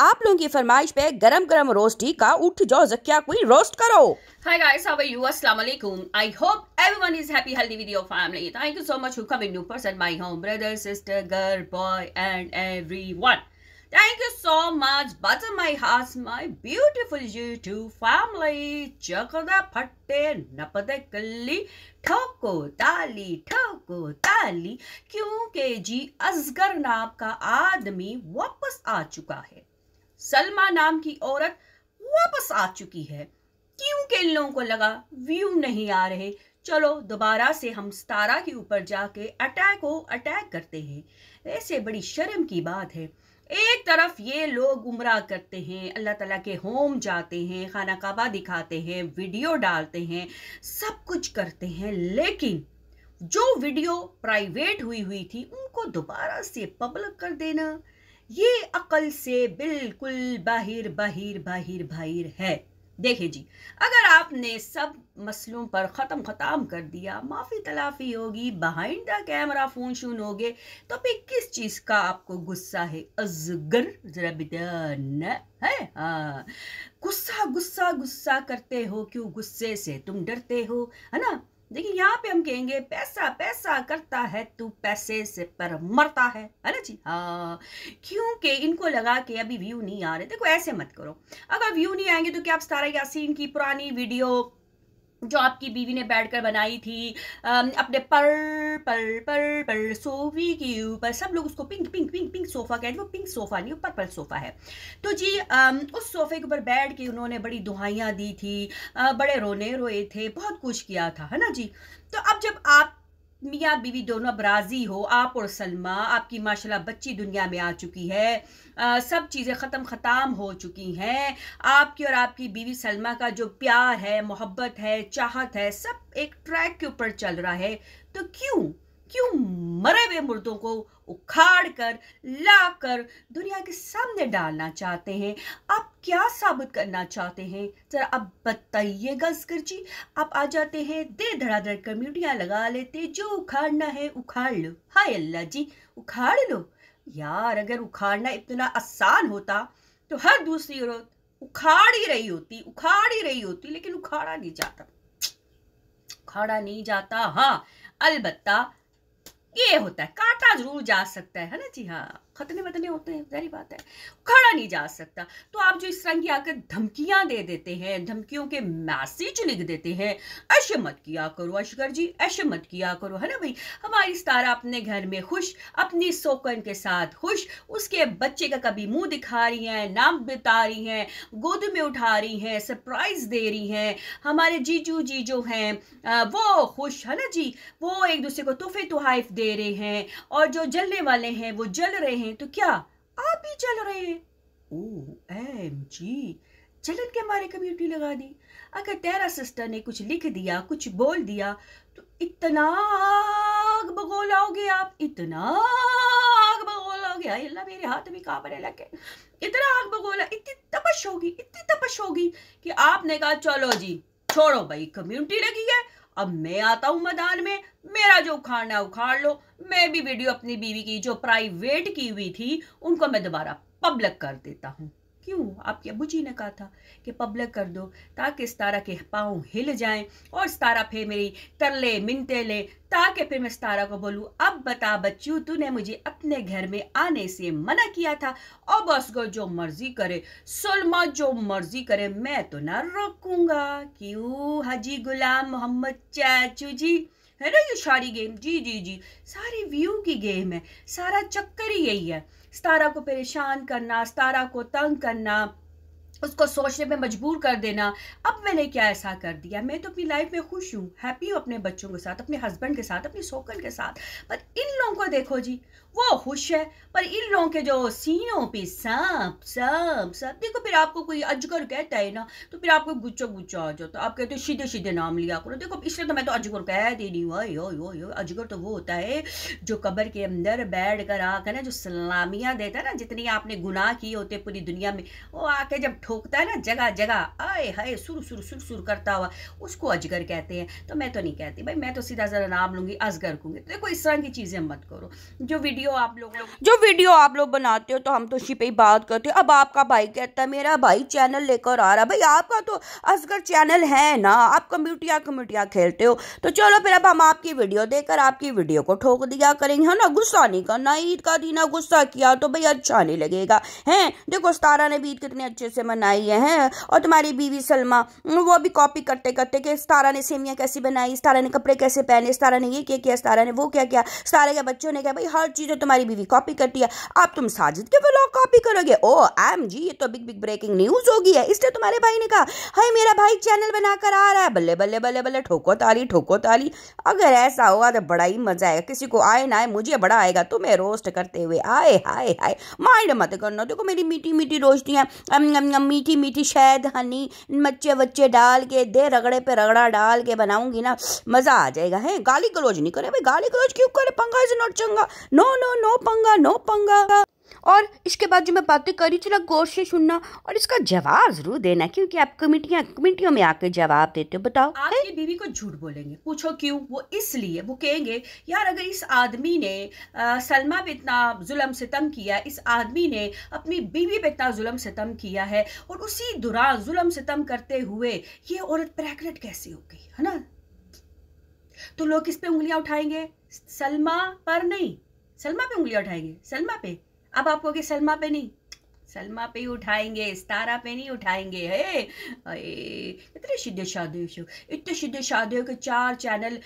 आप लोगों की फरमाइश पे गरम गरम रोस्टी का उठ जाओ जकिया कोई रोस्ट करो hi guys how are you अस्सलाम वालेकुम I hope everyone is happy healthy with your family thank you so much for coming new person my home brother sister girl boy and everyone thank you so much butter my heart my beautiful YouTube family जकदा फट्टे नपदे कल्ली ठोको ताली ठोको ताली क्योंकि जी असगर नाम का आदमी वापस आ चुका है सलमा नाम की औरत वापस आ चुकी है क्योंकि इन लोगों को लगा व्यू नहीं आ रहे चलो दोबारा से हम सतारा के ऊपर जाके अटैक हो अटैक करते हैं वैसे बड़ी शर्म की बात है एक तरफ ये लोग उमरा करते हैं अल्लाह ताला के होम जाते हैं खाना काबा दिखाते हैं वीडियो डालते हैं सब कुछ करते हैं लेकिन जो वीडियो प्राइवेट हुई हुई थी उनको दोबारा से पब्लिक कर देना ये अकल से बिल्कुल बाहिर बाहिर बाहिर बाहिर है देखिए जी अगर आपने सब मसलों पर ख़त्म ख़त्म कर दिया माफ़ी तलाफ़ी होगी बहाइंड द कैमरा फ़ोन शून होगे तो फिर किस चीज़ का आपको गुस्सा है अजगर जरबिदन है हाँ गुस्सा गुस्सा गुस्सा करते हो क्यों गुस्से से तुम डरते हो है ना देखिए यहाँ पे हम कहेंगे पैसा पैसा करता है तू पैसे से पर मरता है है ना जी हाँ क्योंकि इनको लगा कि अभी व्यू नहीं आ रहे देखो ऐसे मत करो अगर व्यू नहीं आएंगे तो क्या आप सारा यासीन की पुरानी वीडियो जो आपकी बीवी ने बैठकर बनाई थी अपने पर पर पर पर सोफी के ऊपर सब लोग उसको pink pink pink pink sofa कहते वो पिंक सोफ़ा नहीं पर पर्पल सोफ़ा है तो जी उस सोफ़े के ऊपर बैठ के उन्होंने बड़ी दुहाइयाँ दी थी बड़े रोने रोए थे बहुत कुछ किया था है ना जी तो अब जब आप मियाँ बीवी दोनों अब राज़ी हो आप और सलमा आपकी माशाल्लाह बच्ची दुनिया में आ चुकी है आ, सब चीज़ें ख़त्म ख़त्म हो चुकी हैं आपकी और आपकी बीवी सलमा का जो प्यार है मोहब्बत है चाहत है सब एक ट्रैक के ऊपर चल रहा है तो क्यों क्यों मरे हुए मुर्दों को उखाड़ कर ला कर दुनिया के सामने डालना चाहते हैं आप क्या साबित करना चाहते हैं जरा आप बताइएगा अस्कर जी आप आ जाते हैं दे धड़ाधड़ कर मीडिया लगा लेते जो उखाड़ना है उखाड़ लो हाय अल्लाह जी उखाड़ लो यार अगर उखाड़ना इतना आसान होता तो हर दूसरी औरत उखाड़ ही रही होती उखाड़ ही रही होती लेकिन उखाड़ा नहीं जाता उखाड़ा नहीं जाता हाँ अलबत्ता ये होता है काटा जरूर जा सकता है है ना जी हाँ खतने बतने होते हैं जहरी बात है खड़ा नहीं जा सकता तो आप जो इस तरह की आकर धमकियां दे देते हैं धमकियों के मैसेज लिख देते हैं ऐश मत किया करो अशगर जी ऐश मत किया करो है ना भाई हमारी सितारा अपने घर में खुश अपनी सोकन के साथ खुश उसके बच्चे का कभी मुंह दिखा रही हैं नाम बिता रही हैं गोद में उठा रही हैं सरप्राइज दे रही हैं हमारे जीजू जी जो हैं वो खुश है ना जी वो एक दूसरे को तोहफे तोहफ दे रहे हैं और जो जलने वाले हैं वो जल रहे हैं हैं तो क्या आप भी चल रहे हैं ओ एम जी चलन के मारे कम्यूनिटी लगा दी अगर तेरा सिस्टर ने कुछ लिख दिया कुछ बोल दिया तो इतना आग बगोलाओगे आप इतना आग बगोलाओगे अल्लाह मेरे हाथ में कहाँ बने लगे इतना आग बगोला इतनी तपश होगी इतनी तपश होगी कि आपने कहा चलो जी छोड़ो भाई कम्युनिटी लगी है अब मैं आता हूं मैदान में मेरा जो उखाड़ना है उखाड़ लो मैं भी वीडियो अपनी बीवी की जो प्राइवेट की हुई थी उनको मैं दोबारा पब्लिक कर देता हूं क्यों आपके अबू जी ने कहा था कि पब्लिक कर दो ताकि सतारा के पाँव हिल जाएं और सतारा फिर मेरी ले मिनते ले ताकि फिर मैं सतारा को बोलूं अब बता बच्चू तूने मुझे अपने घर में आने से मना किया था और बस गो जो मर्जी करे सुलमा जो मर्जी करे मैं तो ना रोकूंगा क्यों हजी गुलाम मोहम्मद चाचू जी है ना ये सारी गेम जी जी जी सारी व्यू की गेम है सारा चक्कर ही यही है सितारा को परेशान करना सितारा को तंग करना उसको सोचने में मजबूर कर देना अब मैंने क्या ऐसा कर दिया मैं तो अपनी लाइफ में खुश हूँ हैप्पी हूँ अपने बच्चों के साथ अपने हस्बैंड के साथ अपनी सोकल के साथ पर इन लोगों को देखो जी वो खुश है पर इन लोगों के जो सीनों पे सांप सांप सांप देखो फिर आपको कोई अजगर कहता है ना तो फिर आपको गुच्चो गुच्चा आ जाता तो आप कहते हो सीधे सीधे नाम लिया करो देखो इसलिए तो मैं तो अजगर कह दे रही हूँ यो यो यो अजगर तो वो होता है जो कब्र के अंदर बैठ कर आकर ना जो सलामियाँ देता है ना जितनी आपने गुनाह किए होते पूरी दुनिया में वो आके जब ठोकता है ना जगह जगह आए हाय सुर सुर सुर सुर करता हुआ उसको अजगर कहते हैं तो मैं तो नहीं कहती भाई मैं तो सीधा सीधा नाम लूंगी अजगर कहूँगी तो देखो इस तरह की चीज़ें मत करो जो वीडियो आप लोग जो वीडियो आप लोग बनाते हो तो हम तो उसी पर ही बात करते हो अब आपका भाई कहता है मेरा भाई चैनल लेकर आ रहा भाई आपका तो असगर चैनल है ना आप कम्यूटिया कम्यूटिया खेलते हो तो चलो फिर अब हम आपकी वीडियो देकर आपकी वीडियो को ठोक दिया करेंगे है ना गुस्सा नहीं करना ईद का दिन गुस्सा किया तो भाई अच्छा नहीं लगेगा है देखो सतारा ने भी ईद कितने अच्छे से मना बनाई है और तुम्हारी बीवी सलमा वो भी कॉपी करते करते कि सतारा ने सेमियाँ कैसी बनाई सतारा ने कपड़े कैसे पहने सतारा ने ये क्या किया सतारा ने वो क्या किया सतारा के बच्चों ने कहा भाई हर चीज़ तुम्हारी बीवी कॉपी करती है अब तुम साजिद के ब्लॉग कॉपी करोगे ओ एम जी ये तो बिग बिग ब्रेकिंग न्यूज़ होगी है इसलिए तुम्हारे भाई ने कहा हाई मेरा भाई चैनल बनाकर आ रहा है बल्ले बल्ले बल्ले बल्ले ठोको ताली ठोको ताली अगर ऐसा होगा तो बड़ा ही मज़ा आएगा किसी को आए ना आए मुझे बड़ा आएगा तुम्हें रोस्ट करते हुए आए हाय हाय माइंड मत करना देखो मेरी मीठी मीठी रोशनी है मीठी मीठी शहद हनी मच्चे वच्चे डाल के दे रगड़े पे रगड़ा डाल के बनाऊंगी ना मज़ा आ जाएगा है गाली गलोज नहीं करे भाई गाली गलोज क्यों करे पंगा इज नॉट चंगा नो नो नो पंगा नो पंगा और इसके बाद जो मैं बातें कर रही चला गौर से सुनना और इसका जवाब जरूर देना क्योंकि आप कमेटियाँ कमेटियों में आकर जवाब देते हो बताओ आपकी बीवी को झूठ बोलेंगे पूछो क्यों वो इसलिए वो कहेंगे यार अगर इस आदमी ने सलमा पे इतना जुलम सितम किया इस आदमी ने अपनी बीवी पे इतना जुलम सितम किया है और उसी दौरान जुलम सितम करते हुए ये औरत प्रेगनेंट कैसे हो गई है ना तो लोग किस पे उंगलियां उठाएंगे सलमा पर नहीं सलमा पे उंगलियां उठाएंगे सलमा पे अब आप कहोगे सलमा पे नहीं सलमा पे ही उठाएंगे सितारा पे नहीं उठाएंगे है इतने सीधे शादी शो इतने सीधे शादियों के चार चैनल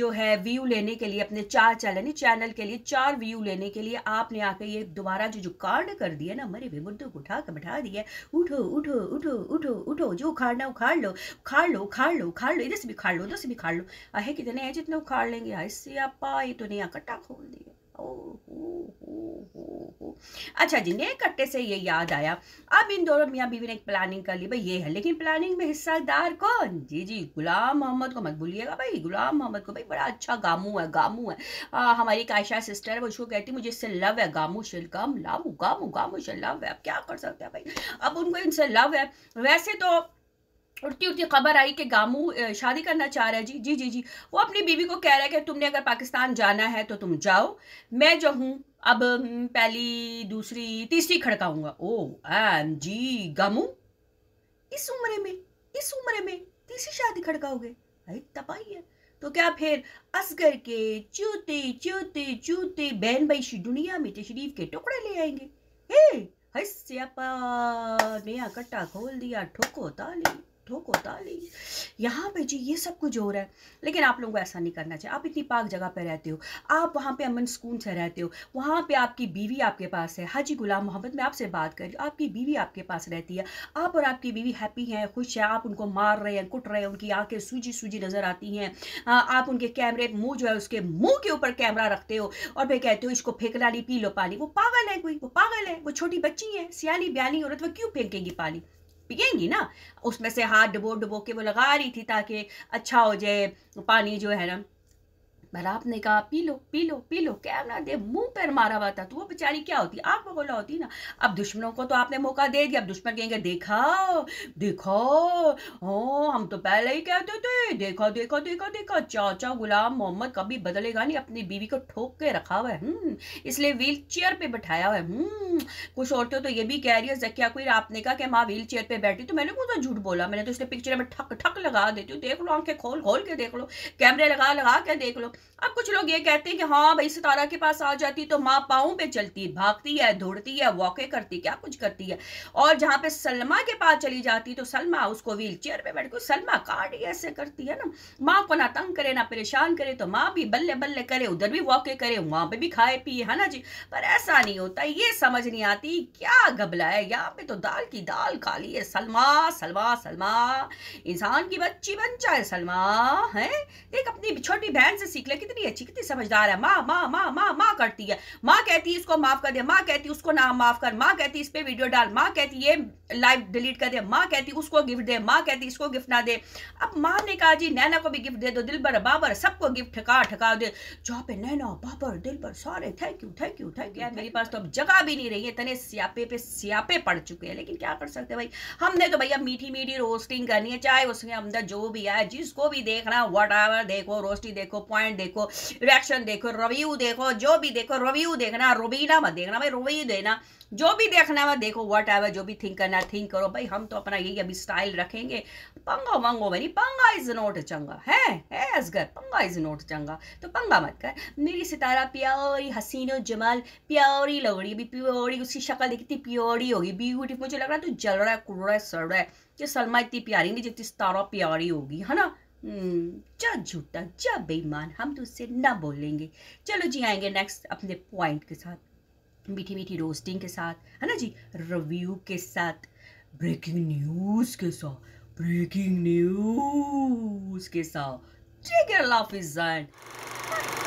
जो है व्यू लेने के लिए अपने चार चैनल चैनल के लिए चार व्यू लेने के लिए आपने आके ये दोबारा जो जो कार्ड कर दिया ना मरे भी मुद्दों को उठा कर बैठा दिया उठो उठो उठो उठो उठो जो उखाड़ना उखाड़ लो उखाड़ लो उखाड़ लो उखाड़ लो इधर से भी उखाड़ लो उधर से भी उखाड़ लो अहे कितने हैं जितने उखाड़ लेंगे ऐसे आप ये तो नहीं आकर खोल दिया अच्छा जी नए कट्टे से ये याद आया अब इन दोनों मियाँ बीवी ने एक प्लानिंग कर ली भाई ये है लेकिन प्लानिंग में हिस्सादार कौन जी जी गुलाम मोहम्मद को मत भूलिएगा भाई गुलाम मोहम्मद को भाई बड़ा अच्छा गामू है गामू है आ, हमारी कायशा सिस्टर है उसको कहती मुझे इससे लव है गामू शिल गम लामू गामू गामू शिल लव है अब क्या कर सकते हैं भाई अब उनको इनसे लव है वैसे तो उठती उठती खबर आई कि गामू शादी करना चाह रहा है जी जी जी जी वो अपनी बीवी को कह रहा है कि तुमने अगर पाकिस्तान जाना है तो तुम जाओ मैं जो हूँ अब हम्म, पहली दूसरी तीसरी खड़काऊंगा ओ एम जी गामू इस उम्र में इस उम्र में तीसरी शादी खड़काओगे अरे तपाई है तो क्या फिर असगर के चूते चूते चूते बहन भाई दुनिया में तशरीफ के टुकड़े ले आएंगे हे हस्यापा नया कट्टा खोल दिया ठोको ताली ठोको ताली यहाँ पे जी ये सब कुछ हो रहा है लेकिन आप लोगों को ऐसा नहीं करना चाहिए आप इतनी पाक जगह पे रहते हो आप वहाँ पे अमन सुकून से रहते हो वहाँ पे आपकी बीवी आपके पास है हाजी गुलाम मोहम्मद मैं आपसे बात कर रही हूँ आपकी बीवी आपके पास रहती है आप और आपकी बीवी हैप्पी हैं खुश हैं आप उनको मार रहे हैं कुट रहे हैं उनकी आँखें सूजी सूजी नज़र आती हैं आप उनके कैमरे मुँह जो है उसके मुँह के ऊपर कैमरा रखते हो और फिर कहते हो इसको फेंकना नहीं पी लो पानी वो पागल है कोई वो पागल है वो छोटी बच्ची है सियाली ब्याली औरत वो क्यों फेंकेगी पानी पिएंगी ना उसमें से हाथ डुबो डुबो के वो लगा रही थी ताकि अच्छा हो जाए पानी जो है ना भला आपने कहा पी लो पी लो पी लो कैमरा दे मुंह पर मारा हुआ था तो वो बेचारी क्या होती वो बोला होती ना अब दुश्मनों को तो आपने मौका दे दिया अब दुश्मन कहेंगे देखा देखो हो हाँ, हम तो पहले ही कहते थे देखो देखो देखो देखो चाचा गुलाम मोहम्मद कभी बदलेगा नहीं अपनी बीवी को ठोक के रखा हुआ है हम्म, इसलिए व्हील चेयर पर बैठाया हुआ है हम्म, कुछ औरतें तो ये भी कह रही है जकिया कोई आपने कहा कि माँ व्हील चेयर पर बैठी तो मैंने कौन झूठ बोला मैंने तो इसलिए पिक्चर में ठक ठक लगा देती हूँ देख लो आंखें खोल खोल के देख लो कैमरे लगा लगा के देख लो अब कुछ लोग ये कहते हैं कि हाँ भाई सितारा के पास आ जाती तो माँ पाओ पे चलती भागती है दौड़ती है वॉके करती क्या कुछ करती है और जहाँ पे सलमा के पास चली जाती तो सलमा उसको व्हील चेयर पे बैठ सलमा काट ऐसे करती है ना माँ को ना तंग करे ना परेशान करे तो माँ भी बल्ले बल्ले करे उधर भी वॉके करे वहाँ पे भी खाए पिए है ना जी पर ऐसा नहीं होता ये समझ नहीं आती क्या गबला है यहाँ पे तो दाल की दाल ली है सलमा सलमा सलमा इंसान की बच्ची बन जाए सलमा है देख अपनी छोटी बहन से सीख निकले कितनी अच्छी कितनी समझदार है माँ माँ माँ माँ माँ करती है माँ कहती है इसको माफ कर दे माँ कहती उसको ना माफ कर माँ कहती इस पर वीडियो डाल माँ कहती ये लाइव डिलीट कर दे माँ कहती उसको गिफ्ट दे माँ कहती इसको गिफ्ट ना दे अब माँ ने कहा जी नैना को भी गिफ्ट दे दो दिल भर बाबर सबको गिफ्ट ठका ठका दे जहाँ पे नैना बाबर दिल भर सारे thank you thank you thank you मेरे पास तो अब जगह भी नहीं रही है इतने स्यापे पे स्यापे पड़ चुके हैं लेकिन क्या कर सकते भाई हमने तो भैया मीठी मीठी रोस्टिंग करनी है चाहे उसके अंदर जो भी आए जिसको भी देखना वट देखो रोस्टी देखो पॉइंट कमेंट देखो रिएक्शन देखो रिव्यू देखो जो भी देखो रिव्यू देखना रोबीना मत देखना भाई रोबी देना जो भी देखना है देखो वट एवर जो भी थिंक करना थिंक करो भाई हम तो अपना यही अभी स्टाइल रखेंगे पंगा वंगो मेरी पंगा इज नोट चंगा है है असगर पंगा इज नोट चंगा तो पंगा मत कर मेरी सितारा प्यारी हसीनो जमाल प्यारी लग रही अभी प्योरी उसकी शक्ल देखी थी प्योरी होगी ब्यूटीफुल मुझे लग रहा है तू जल रहा है कुड़ रहा है सड़ रहा है ये सलमा इतनी प्यारी नहीं जितनी सितारा प्यारी होगी है ना जा हम्म, झूठा जा बेईमान हम तो उससे ना बोलेंगे चलो जी आएंगे नेक्स्ट अपने पॉइंट के साथ मीठी मीठी रोस्टिंग के साथ है ना जी रिव्यू के साथ ब्रेकिंग न्यूज़ के साथ ब्रेकिंग न्यूज़ के साथ टेक योर लाफ इज